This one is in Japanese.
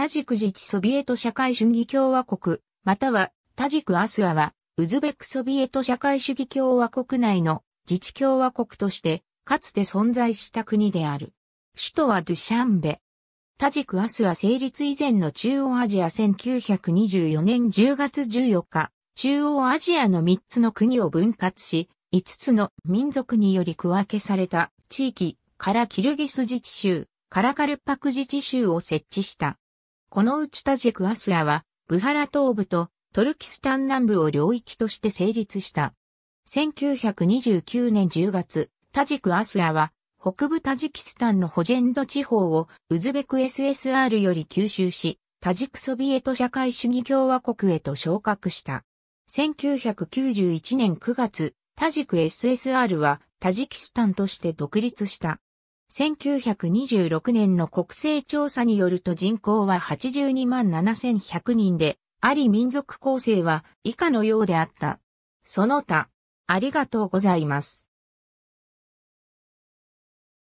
タジク自治ソビエト社会主義共和国、またはタジクアスラは、ウズベクソビエト社会主義共和国内の自治共和国として、かつて存在した国である。首都はドゥシャンベ。タジクアスラ成立以前の中央アジア1924年10月14日、中央アジアの3つの国を分割し、5つの民族により区分けされた地域からキルギス自治州、カラカルパク自治州を設置した。このうちタジェクアスラは、ブハラ東部とトルキスタン南部を領域として成立した。1929年10月、タジクアスラは、北部タジキスタンのホジェンド地方をウズベク SSR より吸収し、タジクソビエト社会主義共和国へと昇格した。1991年9月、タジク SSR はタジキスタンとして独立した。1926年の国勢調査によると人口は82万7100人で、あり民族構成は以下のようであった。その他、ありがとうございます。